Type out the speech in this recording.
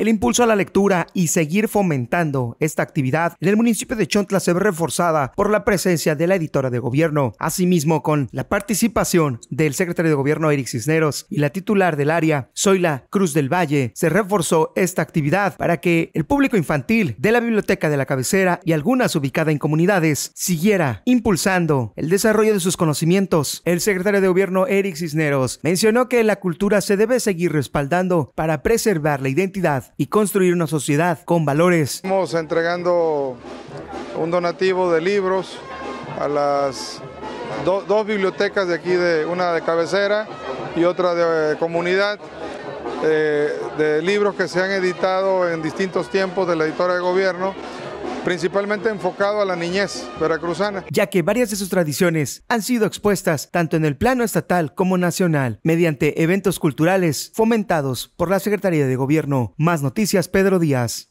El impulso a la lectura y seguir fomentando esta actividad en el municipio de Chontla se ve reforzada por la presencia de la editora de gobierno, asimismo con la participación del secretario de gobierno Eric Cisneros y la titular del área, Soila Cruz del Valle. Se reforzó esta actividad para que el público infantil de la biblioteca de la cabecera y algunas ubicadas en comunidades siguiera impulsando el desarrollo de sus conocimientos. El secretario de gobierno Eric Cisneros mencionó que la cultura se debe seguir respaldando para preservar la identidad y construir una sociedad con valores. Estamos entregando un donativo de libros a las dos bibliotecas de aquí, de, una de cabecera y otra de eh, comunidad, eh, de libros que se han editado en distintos tiempos de la editora de gobierno principalmente enfocado a la niñez veracruzana. Ya que varias de sus tradiciones han sido expuestas tanto en el plano estatal como nacional, mediante eventos culturales fomentados por la Secretaría de Gobierno. Más noticias, Pedro Díaz.